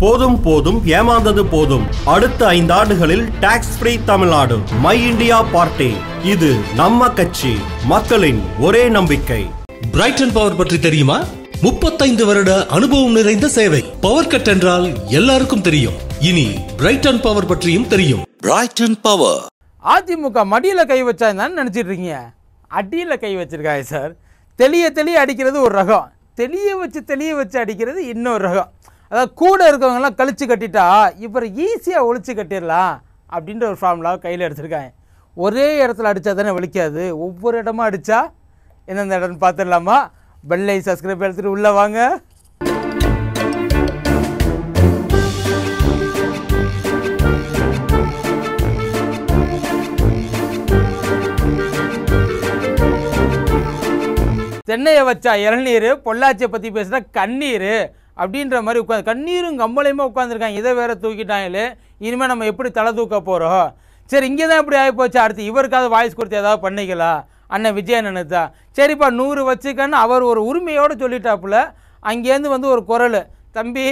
போதும் போதும் ஏமாந்தது போதும் அடுத்த ஐந்தாண்டுகளில் tax free Tamil Nadu my India party இது நம்ம கட்சி மக்களின் ஒரே நம்பிக்கை பிரைட்டன் பவர் பற்றி தெரியுமா முப்பத்தைந்து வருட அனுபவம் நிறைந்த சேவை பவர் கட் என்றால் எல்லாருக்கும் தெரியும் இனி பிரைட்டன் பவர் பற்றியும் தெரியும் பிரைட்டன் பவர் அதிமுக மடியில கை வச்சா தான் நினச்சிட்டு இருக்கீங்க அடியில் கை வச்சிருக்காங்க சார் தெளிய தெளிய அடிக்கிறது ஒரு ரகம் தெளிய வச்சு தெளிய வச்சு அடிக்கிறது இன்னொரு ரகம் அதாவது கூட இருக்கவங்கெல்லாம் கழித்து கட்டிட்டா இவர் ஈஸியாக ஒழிச்சு கட்டிடலாம் அப்படின்ற ஒரு ஃபார்முலாவை கையில் எடுத்திருக்காங்க ஒரே இடத்துல அடித்தா தானே வலிக்காது ஒவ்வொரு இடமா அடித்தா எந்தெந்த இடம்னு பார்த்துடலாமா பெல்லை சப்ஸ்கிரைப் எடுத்துகிட்டு உள்ளே வாங்க தென்னையை வச்சா இளநீர் பொள்ளாச்சியை பற்றி பேசுகிற கண்ணீர் அப்படின்ற மாதிரி உட்காந்து கண்ணீரும் கம்பளையுமா உட்காந்துருக்காங்க இதை வேற தூக்கிட்டாங்களே இனிமேல் நம்ம எப்படி தலை தூக்க போகிறோம் சரி இங்கே தான் இப்படி ஆகிப்போச்சு அடுத்து இவருக்காவது வாய்ஸ் கொடுத்து ஏதாவது பண்ணிக்கலாம் அண்ணன் விஜயன் தான் சரிப்பா நூறு வச்சுக்கன்னு அவர் ஒரு உரிமையோடு சொல்லிட்டாப்புல அங்கேருந்து வந்து ஒரு குரல் தம்பி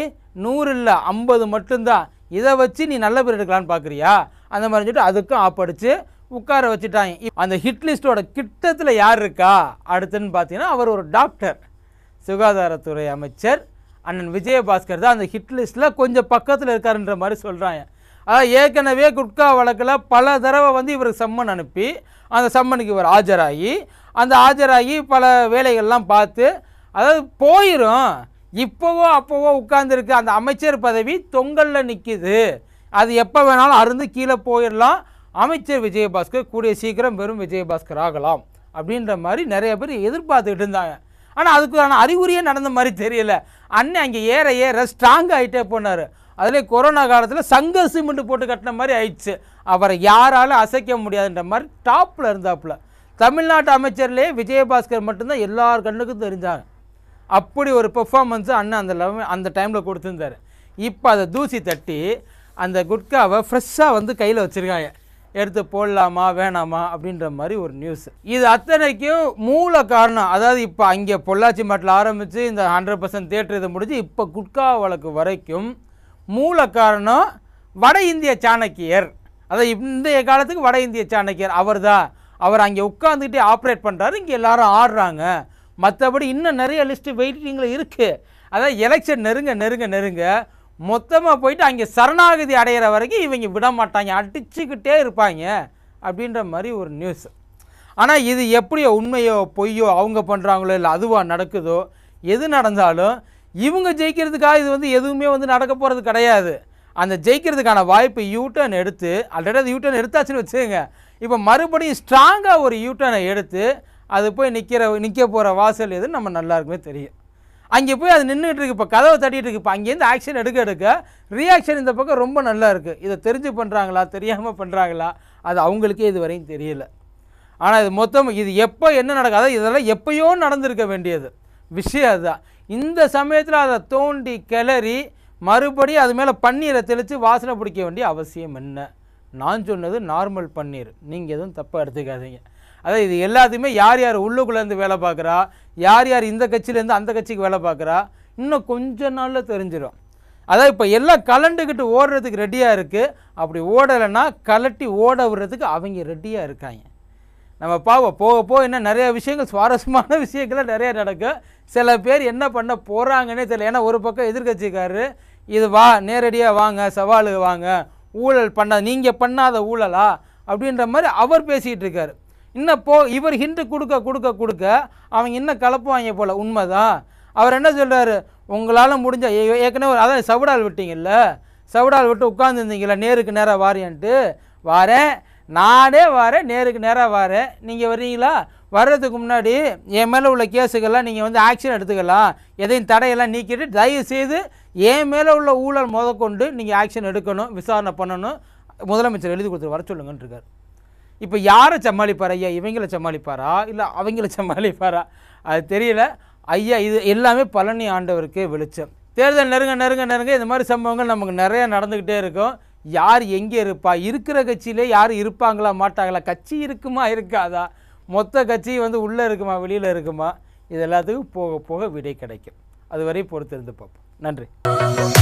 நூறு இல்லை ஐம்பது மட்டும்தான் இதை வச்சு நீ நல்ல பேர் எடுக்கலான்னு பார்க்குறியா அந்த மாதிரி சொல்லிட்டு அதுக்கும் ஆப்படிச்சு உட்கார வச்சுட்டாங்க அந்த ஹிட் லிஸ்ட்டோட கிட்டத்தில் யார் இருக்கா அடுத்துன்னு பார்த்தீங்கன்னா அவர் ஒரு டாக்டர் சுகாதாரத்துறை அமைச்சர் அண்ணன் விஜயபாஸ்கர் தான் அந்த ஹிட் லிஸ்ட்டில் கொஞ்சம் பக்கத்தில் இருக்காருன்ற மாதிரி சொல்கிறாங்க அதாவது ஏற்கனவே குட்கா வழக்கில் பல தடவை வந்து இவருக்கு சம்மன் அனுப்பி அந்த சம்மனுக்கு இவர் ஆஜராகி அந்த ஆஜராகி பல வேலைகள்லாம் பார்த்து அதாவது போயிடும் இப்போவோ அப்போவோ உட்கார்ந்துருக்கு அந்த அமைச்சர் பதவி தொங்கலில் நிற்கிது அது எப்போ வேணாலும் அருந்து கீழே போயிடலாம் அமைச்சர் விஜயபாஸ்கர் கூடிய சீக்கிரம் வெறும் விஜயபாஸ்கர் ஆகலாம் அப்படின்ற மாதிரி நிறைய பேர் எதிர்பார்த்துக்கிட்டு இருந்தாங்க ஆனால் ஆனால் அறிகுறியே நடந்த மாதிரி தெரியல அண்ணன் அங்கே ஏற ஏற ஸ்ட்ராங் ஆகிட்டே போனார் அதிலே கொரோனா காலத்தில் சங்க சிமெண்ட் போட்டு கட்டின மாதிரி ஆயிடுச்சு அவரை யாராலும் அசைக்க முடியாதுன்ற மாதிரி டாப்பில் இருந்தாப்புல தமிழ்நாட்டு அமைச்சர்லேயே விஜயபாஸ்கர் மட்டும்தான் எல்லார் கண்ணுக்கும் தெரிஞ்சாங்க அப்படி ஒரு பெர்ஃபார்மன்ஸு அண்ணன் அந்த லெவல் அந்த டைமில் கொடுத்துருந்தார் இப்போ அதை தூசி தட்டி அந்த குட்காவை ஃப்ரெஷ்ஷாக வந்து கையில் வச்சுருக்காங்க எடுத்து போடலாமா வேணாமா அப்படின்ற மாதிரி ஒரு நியூஸ் இது அத்தனைக்கும் மூல காரணம் அதாவது இப்போ அங்கே பொள்ளாச்சி மாட்டில் ஆரம்பித்து இந்த ஹண்ட்ரட் பர்சன்ட் தேட்டர் இதை முடிஞ்சு இப்போ குட்கா வழக்கு வரைக்கும் மூல காரணம் வட இந்திய சாணக்கியர் அதாவது இன்றைய காலத்துக்கு வட இந்திய சாணக்கியர் அவர் தான் அவர் அங்கே உட்காந்துக்கிட்டே ஆப்ரேட் பண்ணுறாரு இங்கே எல்லாரும் ஆடுறாங்க மற்றபடி இன்னும் நிறைய லிஸ்ட்டு வெயிட்டிங்கில் இருக்குது அதாவது எலெக்ஷன் நெருங்க நெருங்க நெருங்க மொத்தமாக போயிட்டு அங்கே சரணாகதி அடைகிற வரைக்கும் இவங்க விட மாட்டாங்க அடிச்சுக்கிட்டே இருப்பாங்க அப்படின்ற மாதிரி ஒரு நியூஸ் ஆனால் இது எப்படியோ உண்மையோ பொய்யோ அவங்க பண்ணுறாங்களோ இல்லை அதுவாக நடக்குதோ எது நடந்தாலும் இவங்க ஜெயிக்கிறதுக்காக இது வந்து எதுவுமே வந்து நடக்க போகிறது கிடையாது அந்த ஜெயிக்கிறதுக்கான வாய்ப்பு யூட்டர்ன் எடுத்து ஆல்ரெடி அது யூட்டர்ன் எடுத்தாச்சுன்னு வச்சுங்க இப்போ மறுபடியும் ஸ்ட்ராங்காக ஒரு யூட்டர்னை எடுத்து அது போய் நிற்கிற நிற்க போகிற வாசல் எதுன்னு நம்ம நல்லாருக்குமே தெரியும் அங்கே போய் அது நின்றுட்டு இருக்கு இப்போ கதவை தட்டிகிட்டு இருக்கு இப்போ அங்கேருந்து ஆக்ஷன் எடுக்க எடுக்க ரியாக்ஷன் இந்த பக்கம் ரொம்ப நல்லா இருக்குது இதை தெரிஞ்சு பண்ணுறாங்களா தெரியாமல் பண்ணுறாங்களா அது அவங்களுக்கே இது வரையும் தெரியல ஆனால் இது மொத்தம் இது எப்போ என்ன நடக்காத இதெல்லாம் எப்பயோ நடந்திருக்க வேண்டியது விஷயம் அதுதான் இந்த சமயத்தில் அதை தோண்டி கிளறி மறுபடியும் அது மேலே பன்னீரை தெளித்து வாசனை பிடிக்க வேண்டிய அவசியம் என்ன நான் சொன்னது நார்மல் பன்னீர் நீங்கள் எதுவும் தப்பாக எடுத்துக்காதீங்க அதாவது இது எல்லாத்தையுமே யார் யார் உள்ளுக்குள்ளேருந்து வேலை பார்க்குறா யார் யார் இந்த கட்சியிலேருந்து அந்த கட்சிக்கு வேலை பார்க்குறா இன்னும் கொஞ்ச நாளில் தெரிஞ்சிடும் அதாவது இப்போ எல்லாம் கலண்டுக்கிட்டு ஓடுறதுக்கு ரெடியாக இருக்குது அப்படி ஓடலைன்னா கலட்டி ஓட விடுறதுக்கு அவங்க ரெடியாக இருக்காங்க நம்ம பாவம் போக போக என்ன நிறைய விஷயங்கள் சுவாரஸ்யமான விஷயங்கள்லாம் நிறைய நடக்கும் சில பேர் என்ன பண்ண போகிறாங்கன்னே தெரியல ஏன்னா ஒரு பக்கம் எதிர்கட்சிக்காரரு இது வா நேரடியாக வாங்க சவாலு வாங்க ஊழல் பண்ண நீங்கள் பண்ணாத ஊழலா அப்படின்ற மாதிரி அவர் பேசிக்கிட்டு இருக்காரு இன்னும் போ இவர் ஹிண்ட்டு கொடுக்க கொடுக்க கொடுக்க அவங்க இன்னும் கலப்புவாங்க போல் உண்மைதான் அவர் என்ன சொல்கிறார் உங்களால் முடிஞ்ச ஏற்கனவே அதான் சவுடால் விட்டீங்கல்ல சவுடால் விட்டு உட்காந்துருந்தீங்களா நேருக்கு நேராக வாரியன்ட்டு வாரேன் நானே வாரேன் நேருக்கு நேராக வாரேன் நீங்கள் வர்றீங்களா வர்றதுக்கு முன்னாடி என் மேலே உள்ள கேஸுக்கெல்லாம் நீங்கள் வந்து ஆக்ஷன் எடுத்துக்கலாம் எதையும் தடையெல்லாம் நீக்கிட்டு தயவு செய்து என் மேலே உள்ள ஊழல் முதற்கொண்டு நீங்கள் ஆக்ஷன் எடுக்கணும் விசாரணை பண்ணணும் முதலமைச்சர் எழுதி கொடுத்து வர சொல்லுங்கன்னு இருக்கார் இப்போ யாரை சமாளிப்பார் ஐயா இவங்களை சமாளிப்பாரா இல்லை அவங்கள சமாளிப்பாரா அது தெரியல ஐயா இது எல்லாமே பழனி ஆண்டவருக்கு வெளிச்சம் தேர்தல் நெருங்க நெருங்க நெருங்க இந்த மாதிரி சம்பவங்கள் நமக்கு நிறையா நடந்துக்கிட்டே இருக்கும் யார் எங்கே இருப்பா இருக்கிற கட்சியிலே யார் இருப்பாங்களா மாட்டாங்களா கட்சி இருக்குமா இருக்காதா மொத்த கட்சி வந்து உள்ளே இருக்குமா வெளியில் இருக்குமா இது எல்லாத்துக்கும் போக போக விடை கிடைக்கும் அதுவரை பொறுத்திருந்து பார்ப்போம் நன்றி